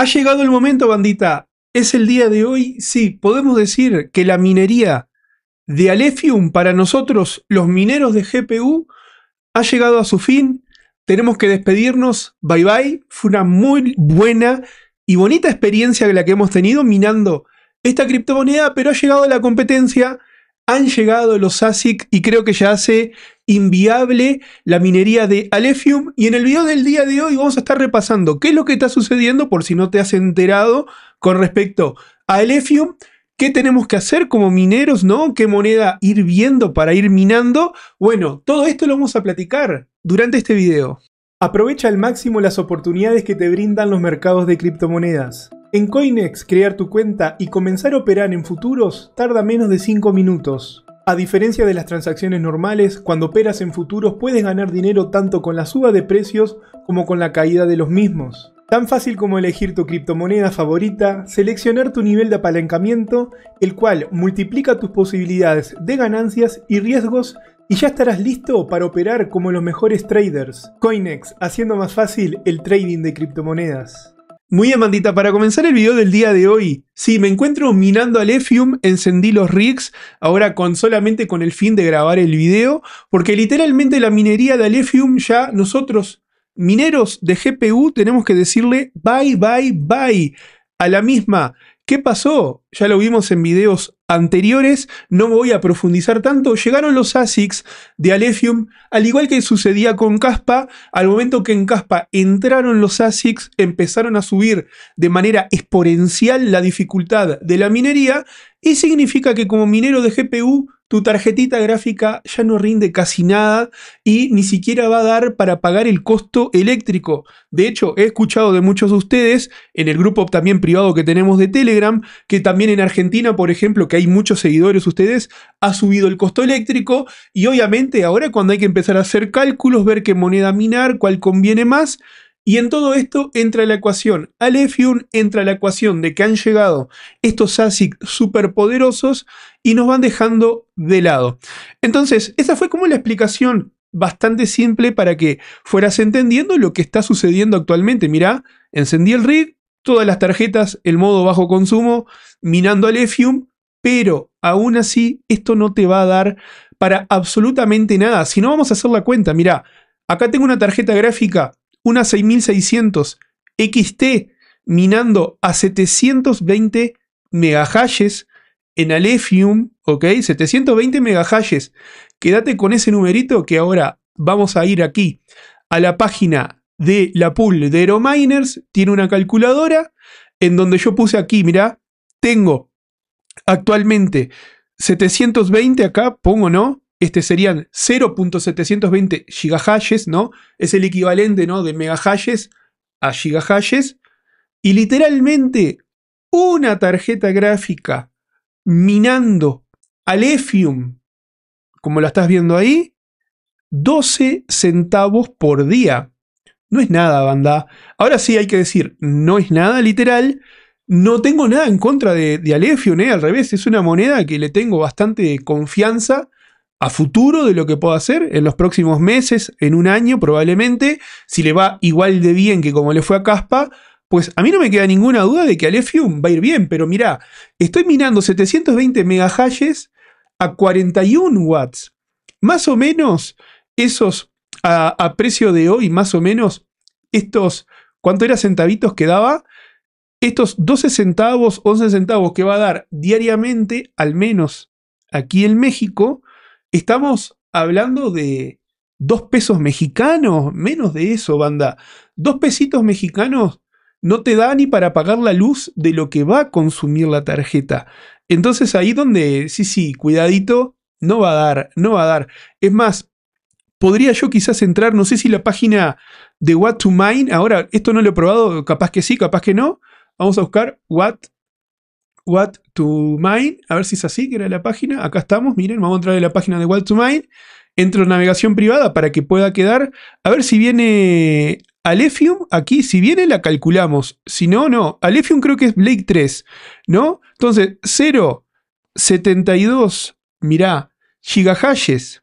Ha llegado el momento, bandita. Es el día de hoy. Sí, podemos decir que la minería de Alephium para nosotros, los mineros de GPU, ha llegado a su fin. Tenemos que despedirnos. Bye bye. Fue una muy buena y bonita experiencia la que hemos tenido minando esta criptomoneda, pero ha llegado la competencia han llegado los ASIC y creo que ya hace inviable la minería de Alephium. Y en el video del día de hoy vamos a estar repasando qué es lo que está sucediendo, por si no te has enterado, con respecto a Alephium. ¿Qué tenemos que hacer como mineros, no? ¿Qué moneda ir viendo para ir minando? Bueno, todo esto lo vamos a platicar durante este video. Aprovecha al máximo las oportunidades que te brindan los mercados de criptomonedas. En Coinex, crear tu cuenta y comenzar a operar en futuros tarda menos de 5 minutos. A diferencia de las transacciones normales, cuando operas en futuros puedes ganar dinero tanto con la suba de precios como con la caída de los mismos. Tan fácil como elegir tu criptomoneda favorita, seleccionar tu nivel de apalancamiento, el cual multiplica tus posibilidades de ganancias y riesgos y ya estarás listo para operar como los mejores traders. Coinex, haciendo más fácil el trading de criptomonedas. Muy bien, para comenzar el video del día de hoy, si me encuentro minando al encendí los rigs, ahora con solamente con el fin de grabar el video, porque literalmente la minería de Alephium, ya nosotros, mineros de GPU, tenemos que decirle bye, bye, bye a la misma. ¿Qué pasó? Ya lo vimos en videos anteriores, no voy a profundizar tanto, llegaron los ASICs de Alephium, al igual que sucedía con Caspa, al momento que en Caspa entraron los ASICs, empezaron a subir de manera exponencial la dificultad de la minería y significa que como minero de GPU, tu tarjetita gráfica ya no rinde casi nada y ni siquiera va a dar para pagar el costo eléctrico. De hecho, he escuchado de muchos de ustedes, en el grupo también privado que tenemos de Telegram, que también en Argentina, por ejemplo, que hay muchos seguidores ustedes, ha subido el costo eléctrico y obviamente ahora cuando hay que empezar a hacer cálculos, ver qué moneda minar, cuál conviene más, y en todo esto entra la ecuación EFIUM, entra la ecuación de que han llegado estos ASIC superpoderosos y nos van dejando de lado. Entonces, esa fue como la explicación bastante simple para que fueras entendiendo lo que está sucediendo actualmente. Mirá, encendí el rig, todas las tarjetas, el modo bajo consumo, minando Efium. Pero aún así, esto no te va a dar para absolutamente nada. Si no, vamos a hacer la cuenta. mira, acá tengo una tarjeta gráfica, una 6600 XT, minando a 720 megahashes en Alephium, ¿ok? 720 megahashes. Quédate con ese numerito que ahora vamos a ir aquí a la página de la pool de Aerominers. Tiene una calculadora en donde yo puse aquí, mira, tengo Actualmente, 720 acá, pongo no, este serían 0.720 gigahashes, ¿no? Es el equivalente, ¿no? De megahashes a gigahashes. Y literalmente, una tarjeta gráfica minando al Efium, como la estás viendo ahí, 12 centavos por día. No es nada, banda. Ahora sí hay que decir, no es nada literal, no tengo nada en contra de, Alephium, eh, al revés, es una moneda que le tengo bastante confianza a futuro de lo que pueda hacer en los próximos meses, en un año probablemente, si le va igual de bien que como le fue a Caspa, pues a mí no me queda ninguna duda de que Alefium va a ir bien, pero mira, estoy minando 720 megahashes a 41 watts. Más o menos esos a, a precio de hoy, más o menos estos, ¿cuánto era centavitos que daba? estos 12 centavos, 11 centavos que va a dar diariamente, al menos aquí en México, estamos hablando de 2 pesos mexicanos, menos de eso, banda. 2 pesitos mexicanos no te da ni para pagar la luz de lo que va a consumir la tarjeta. Entonces ahí donde, sí, sí, cuidadito, no va a dar, no va a dar. Es más, podría yo quizás entrar, no sé si la página de What to Mine, ahora esto no lo he probado, capaz que sí, capaz que no, Vamos a buscar what, what to mine. A ver si es así, que era la página. Acá estamos, miren, vamos a entrar en la página de what to mine. Entro en navegación privada para que pueda quedar. A ver si viene Alephium. Aquí, si viene, la calculamos. Si no, no. Alephium creo que es Blake 3, ¿no? Entonces, 0,72, mirá, gigahashes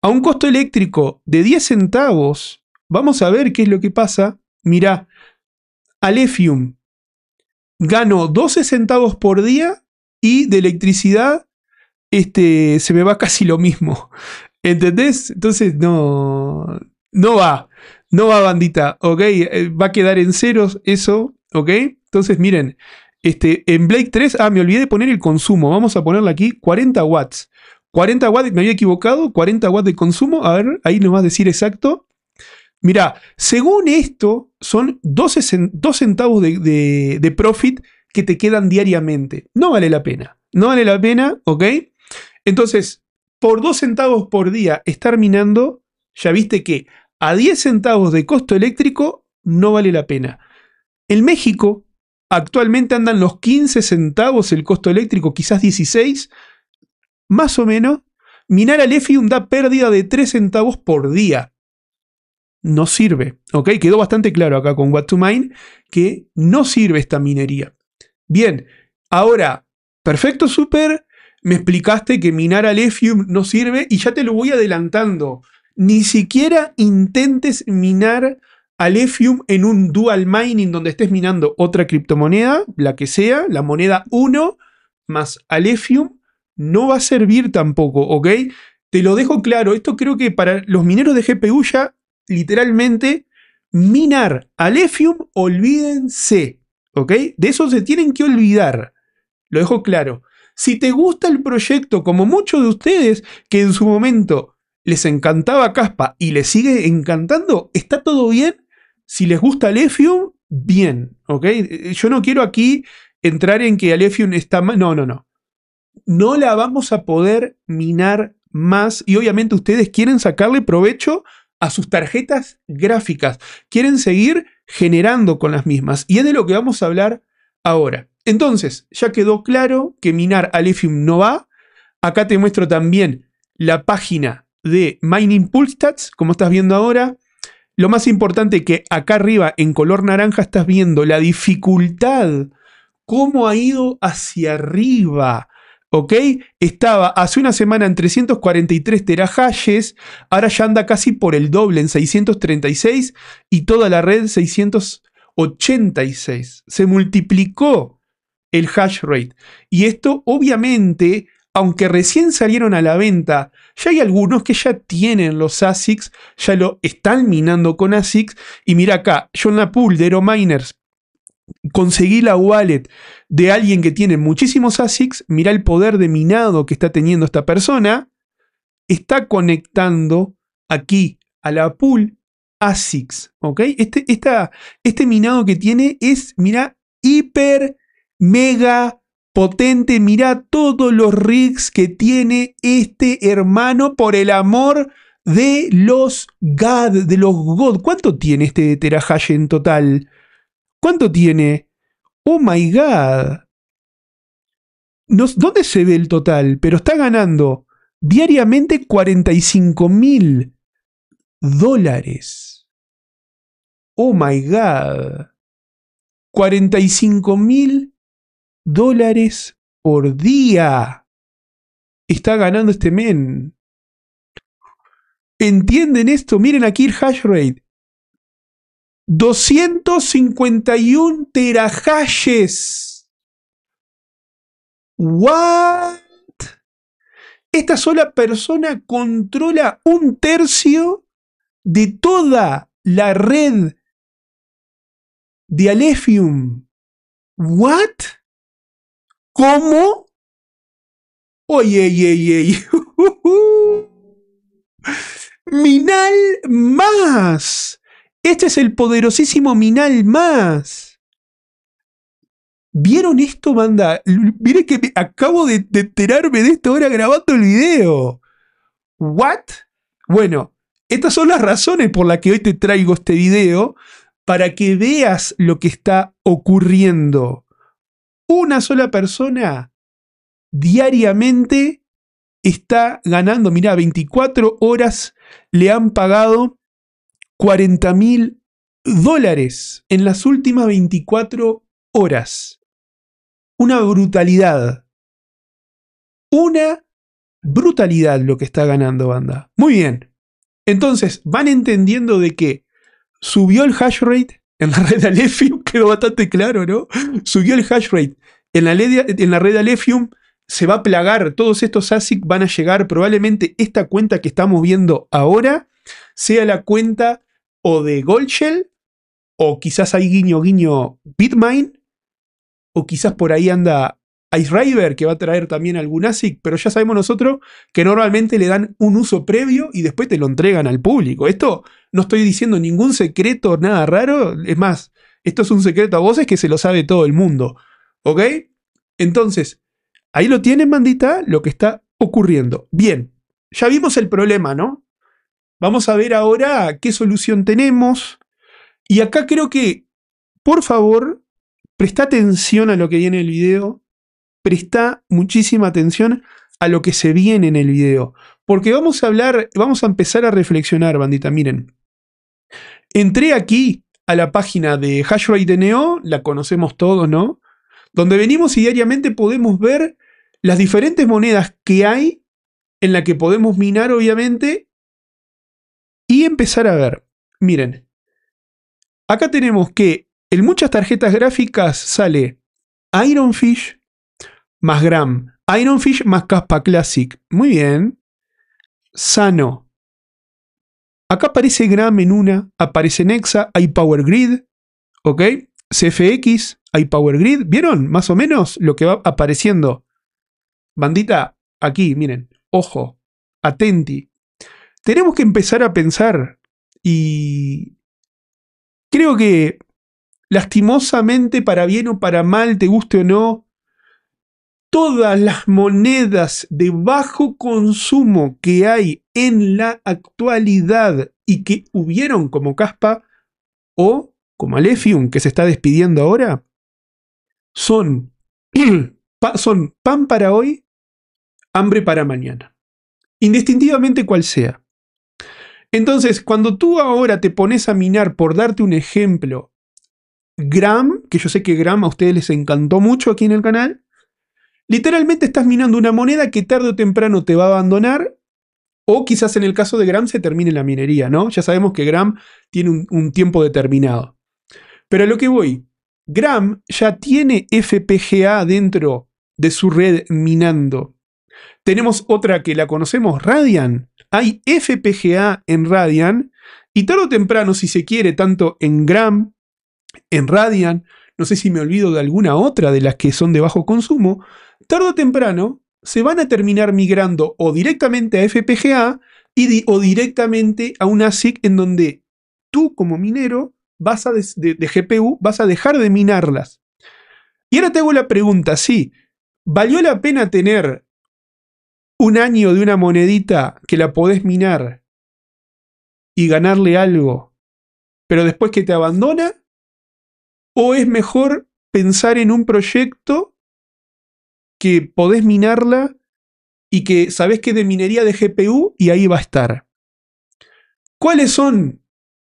a un costo eléctrico de 10 centavos, vamos a ver qué es lo que pasa. Mirá, Alephium gano 12 centavos por día y de electricidad este, se me va casi lo mismo. ¿Entendés? Entonces no, no va, no va bandita, ¿ok? Eh, va a quedar en ceros eso, ¿ok? Entonces miren, este, en Blake 3, ah, me olvidé de poner el consumo, vamos a ponerle aquí, 40 watts. 40 watts, me había equivocado, 40 watts de consumo, a ver, ahí nos va a decir exacto. Mirá, según esto, son 2 centavos de, de, profit que te quedan diariamente. No vale la pena. No vale la pena, ¿ok? Entonces, por 2 centavos por día estar minando, ya viste que a 10 centavos de costo eléctrico no vale la pena. En México, actualmente andan los 15 centavos el costo eléctrico, quizás 16, más o menos. Minar al Efium da pérdida de 3 centavos por día no sirve. ¿Ok? Quedó bastante claro acá con What to Mine que no sirve esta minería. Bien, ahora, perfecto, super. Me explicaste que minar Alephium no sirve y ya te lo voy adelantando. Ni siquiera intentes minar Alephium en un dual mining donde estés minando otra criptomoneda, la que sea, la moneda 1 más Alephium, no va a servir tampoco, ¿ok? Te lo dejo claro, esto creo que para los mineros de GPU ya literalmente minar Alephium... olvídense. ¿Ok? De eso se tienen que olvidar. Lo dejo claro. Si te gusta el proyecto, como muchos de ustedes que en su momento les encantaba Caspa y les sigue encantando, está todo bien. Si les gusta Alephium... bien. ¿Ok? Yo no quiero aquí entrar en que Alephium está mal. No, no, no. No la vamos a poder minar más y obviamente ustedes quieren sacarle provecho a sus tarjetas gráficas, quieren seguir generando con las mismas. Y es de lo que vamos a hablar ahora. Entonces, ya quedó claro que minar Alephium no va. Acá te muestro también la página de Mining Pool Stats, como estás viendo ahora. Lo más importante que acá arriba en color naranja estás viendo la dificultad, cómo ha ido hacia arriba. ¿ok? Estaba hace una semana en 343 terahashes, ahora ya anda casi por el doble en 636 y toda la red 686. Se multiplicó el hash rate. Y esto obviamente, aunque recién salieron a la venta, ya hay algunos que ya tienen los ASICs, ya lo están minando con ASICs. Y mira acá, yo en la pool de Aero Miners conseguí la wallet de alguien que tiene muchísimos ASICs, mirá el poder de minado que está teniendo esta persona, está conectando aquí a la pool ASICs, ¿ok? Este, este minado que tiene es, mirá, hiper, mega potente, mirá todos los rigs que tiene este hermano por el amor de los de los GOD. ¿Cuánto tiene este terahash en total? ¿Cuánto tiene? Oh my god. ¿Dónde se ve el total? Pero está ganando diariamente 45 mil dólares. Oh my god. 45 mil dólares por día. Está ganando este men. ¿Entienden esto? Miren aquí el hash rate. 251 terahashes. ¿What? Esta sola persona controla un tercio de toda la red de Alephium. ¿What? ¿Cómo? Oye, oye, oye. Minal más. Este es el poderosísimo Minal más. ¿Vieron esto, banda? Mire que acabo de, enterarme de esto ahora grabando el video. ¿What? Bueno, estas son las razones por las que hoy te traigo este video para que veas lo que está ocurriendo. Una sola persona diariamente está ganando, mira, 24 horas le han pagado 40.000 mil dólares en las últimas 24 horas. Una brutalidad. Una brutalidad lo que está ganando banda. Muy bien. Entonces, van entendiendo de que subió el hash rate en la red Alephium, quedó bastante claro, ¿no? Subió el hash rate en la, en la red Alephium, se va a plagar, todos estos ASIC van a llegar, probablemente esta cuenta que estamos viendo ahora sea la cuenta o de Goldshell, o quizás hay guiño guiño Bitmine, o quizás por ahí anda Ice River, que va a traer también algún ASIC, pero ya sabemos nosotros que normalmente le dan un uso previo y después te lo entregan al público. Esto no estoy diciendo ningún secreto, nada raro, es más, esto es un secreto a voces que se lo sabe todo el mundo, ¿ok? Entonces, ahí lo tienen, Mandita lo que está ocurriendo. Bien, ya vimos el problema, ¿no? Vamos a ver ahora qué solución tenemos. Y acá creo que, por favor, presta atención a lo que viene el video. Presta muchísima atención a lo que se viene en el video. Porque vamos a hablar, vamos a empezar a reflexionar, bandita. Miren, entré aquí a la página de Hashrate Neo, la conocemos todos, ¿no? Donde venimos y diariamente podemos ver las diferentes monedas que hay en la que podemos minar, obviamente, y empezar a ver. Miren, acá tenemos que en muchas tarjetas gráficas sale Ironfish más Gram, Ironfish más Caspa Classic. Muy bien. Sano. Acá aparece Gram en una, aparece Nexa, hay Power Grid, ¿ok? CFX, hay Power Grid. ¿Vieron más o menos lo que va apareciendo? Bandita, aquí, miren, ojo, atenti tenemos que empezar a pensar y creo que lastimosamente, para bien o para mal, te guste o no, todas las monedas de bajo consumo que hay en la actualidad y que hubieron como Caspa o como Alefium, que se está despidiendo ahora, son, son pan para hoy, hambre para mañana. Indistintivamente cual sea. Entonces, cuando tú ahora te pones a minar, por darte un ejemplo, Gram, que yo sé que Gram a ustedes les encantó mucho aquí en el canal, literalmente estás minando una moneda que tarde o temprano te va a abandonar o quizás en el caso de Gram se termine la minería, ¿no? Ya sabemos que Gram tiene un, tiempo determinado. Pero a lo que voy, Gram ya tiene FPGA dentro de su red minando. Tenemos otra que la conocemos, Radian, hay FPGA en Radian y tarde o temprano, si se quiere, tanto en Gram, en Radian, no sé si me olvido de alguna otra de las que son de bajo consumo, tarde o temprano se van a terminar migrando o directamente a FPGA y o directamente a un ASIC en donde tú como minero vas a de, de, GPU vas a dejar de minarlas. Y ahora te hago la pregunta, sí, ¿valió la pena tener un año de una monedita que la podés minar y ganarle algo, pero después que te abandona? ¿O es mejor pensar en un proyecto que podés minarla y que sabés que de minería de GPU y ahí va a estar? ¿Cuáles son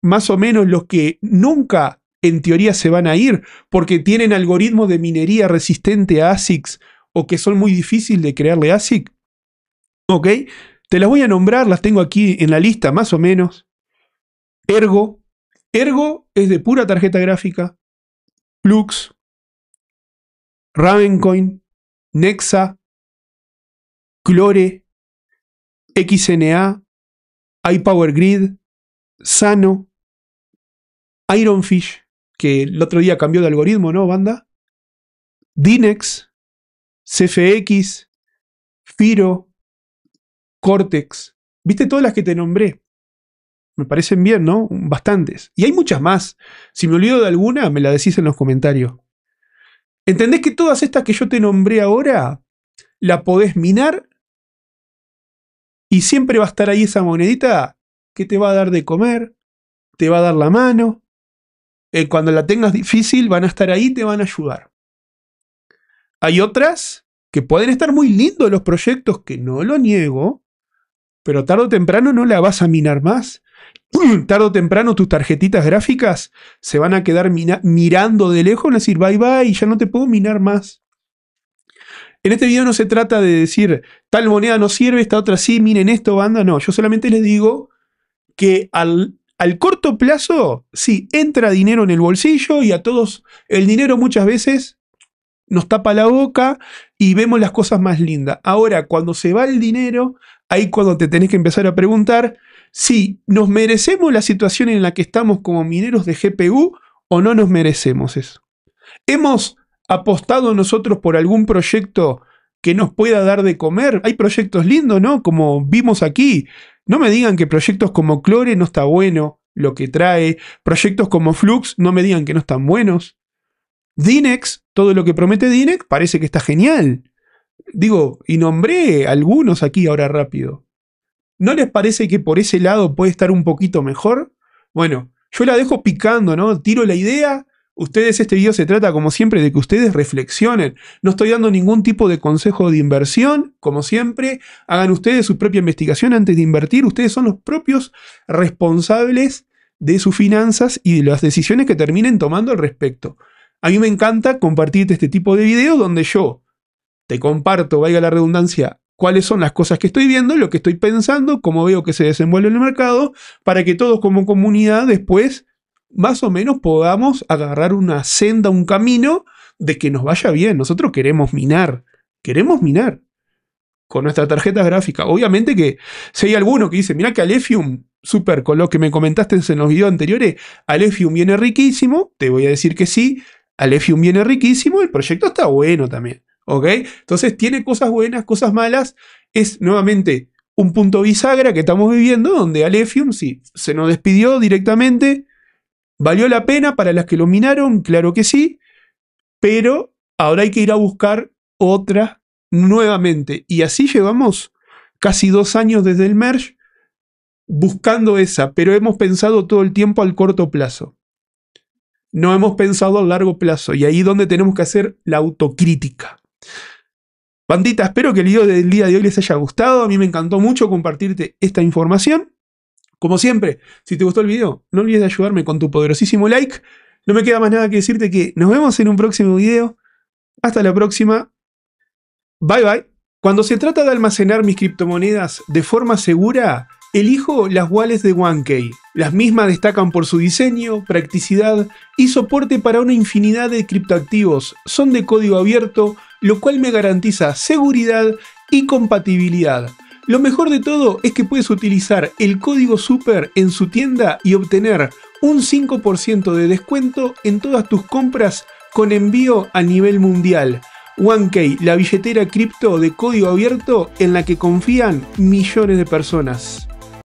más o menos los que nunca en teoría se van a ir porque tienen algoritmos de minería resistente a ASICs o que son muy difíciles de crearle ASIC? ¿Ok? Te las voy a nombrar, las tengo aquí en la lista más o menos. Ergo. Ergo es de pura tarjeta gráfica. Plux. Ravencoin. Nexa. Clore. XNA. Grid, Sano. Ironfish, que el otro día cambió de algoritmo, ¿no, banda? Dinex. CFX. Firo. Cortex. Viste todas las que te nombré. Me parecen bien, ¿no? Bastantes. Y hay muchas más. Si me olvido de alguna, me la decís en los comentarios. ¿Entendés que todas estas que yo te nombré ahora, la podés minar? Y siempre va a estar ahí esa monedita que te va a dar de comer, te va a dar la mano. Eh, cuando la tengas difícil, van a estar ahí, y te van a ayudar. Hay otras que pueden estar muy lindos los proyectos, que no lo niego, pero tarde o temprano no la vas a minar más. tarde o temprano tus tarjetitas gráficas se van a quedar mirando de lejos, van a decir, bye bye, ya no te puedo minar más. En este video no se trata de decir, tal moneda no sirve, esta otra sí, miren esto, banda. No, yo solamente les digo que al, al corto plazo, sí, entra dinero en el bolsillo y a todos, el dinero muchas veces nos tapa la boca y vemos las cosas más lindas. Ahora, cuando se va el dinero, ahí cuando te tenés que empezar a preguntar si nos merecemos la situación en la que estamos como mineros de GPU o no nos merecemos eso. ¿Hemos apostado nosotros por algún proyecto que nos pueda dar de comer? Hay proyectos lindos, ¿no? Como vimos aquí. No me digan que proyectos como Clore no está bueno lo que trae. Proyectos como Flux no me digan que no están buenos. Dinex todo lo que promete Dinex parece que está genial. Digo, y nombré algunos aquí ahora rápido. ¿No les parece que por ese lado puede estar un poquito mejor? Bueno, yo la dejo picando, ¿no? Tiro la idea. Ustedes, este video se trata, como siempre, de que ustedes reflexionen. No estoy dando ningún tipo de consejo de inversión, como siempre. Hagan ustedes su propia investigación antes de invertir. Ustedes son los propios responsables de sus finanzas y de las decisiones que terminen tomando al respecto. A mí me encanta compartirte este tipo de videos donde yo te comparto, vaya la redundancia, cuáles son las cosas que estoy viendo, lo que estoy pensando, cómo veo que se desenvuelve en el mercado, para que todos como comunidad después más o menos podamos agarrar una senda, un camino de que nos vaya bien. Nosotros queremos minar, queremos minar con nuestra tarjeta gráfica. Obviamente que si hay alguno que dice, mira que Alefium, súper, con lo que me comentaste en los videos anteriores, Alefium viene riquísimo, te voy a decir que sí, Alephium viene riquísimo, el proyecto está bueno también. ¿Ok? Entonces tiene cosas buenas, cosas malas. Es nuevamente un punto bisagra que estamos viviendo donde Alefium sí se nos despidió directamente. ¿Valió la pena para las que lo minaron? Claro que sí. Pero ahora hay que ir a buscar otra nuevamente. Y así llevamos casi dos años desde el merge buscando esa, pero hemos pensado todo el tiempo al corto plazo. No hemos pensado a largo plazo y ahí es donde tenemos que hacer la autocrítica. Bandita, espero que el video del día de hoy les haya gustado. A mí me encantó mucho compartirte esta información. Como siempre, si te gustó el video, no olvides de ayudarme con tu poderosísimo like. No me queda más nada que decirte que nos vemos en un próximo video. Hasta la próxima. Bye bye. Cuando se trata de almacenar mis criptomonedas de forma segura, Elijo las wallets de 1K, Las mismas destacan por su diseño, practicidad y soporte para una infinidad de criptoactivos. Son de código abierto, lo cual me garantiza seguridad y compatibilidad. Lo mejor de todo es que puedes utilizar el código super en su tienda y obtener un 5% de descuento en todas tus compras con envío a nivel mundial. 1K, la billetera cripto de código abierto en la que confían millones de personas.